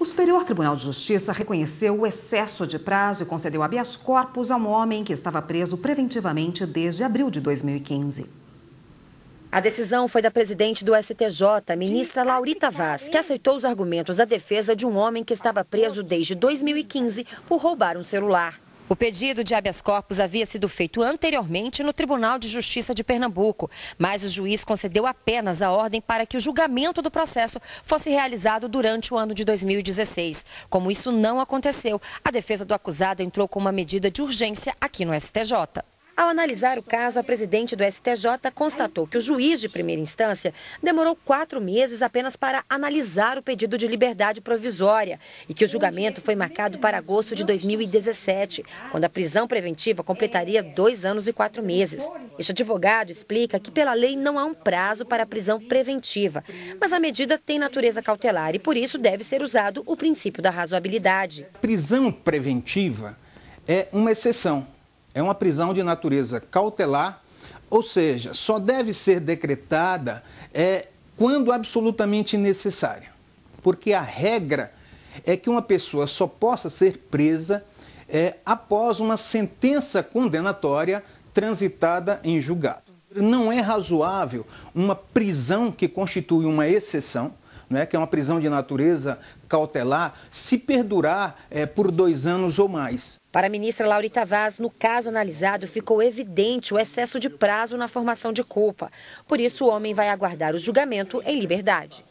O Superior Tribunal de Justiça reconheceu o excesso de prazo e concedeu habeas corpus a um homem que estava preso preventivamente desde abril de 2015. A decisão foi da presidente do STJ, ministra Laurita Vaz, que aceitou os argumentos da defesa de um homem que estava preso desde 2015 por roubar um celular. O pedido de habeas corpus havia sido feito anteriormente no Tribunal de Justiça de Pernambuco, mas o juiz concedeu apenas a ordem para que o julgamento do processo fosse realizado durante o ano de 2016. Como isso não aconteceu, a defesa do acusado entrou com uma medida de urgência aqui no STJ. Ao analisar o caso, a presidente do STJ constatou que o juiz de primeira instância demorou quatro meses apenas para analisar o pedido de liberdade provisória e que o julgamento foi marcado para agosto de 2017, quando a prisão preventiva completaria dois anos e quatro meses. Este advogado explica que, pela lei, não há um prazo para a prisão preventiva, mas a medida tem natureza cautelar e, por isso, deve ser usado o princípio da razoabilidade. Prisão preventiva é uma exceção é uma prisão de natureza cautelar, ou seja, só deve ser decretada é, quando absolutamente necessária. Porque a regra é que uma pessoa só possa ser presa é, após uma sentença condenatória transitada em julgado. Não é razoável uma prisão que constitui uma exceção né, que é uma prisão de natureza cautelar, se perdurar é, por dois anos ou mais. Para a ministra Laurita Vaz, no caso analisado, ficou evidente o excesso de prazo na formação de culpa. Por isso, o homem vai aguardar o julgamento em liberdade.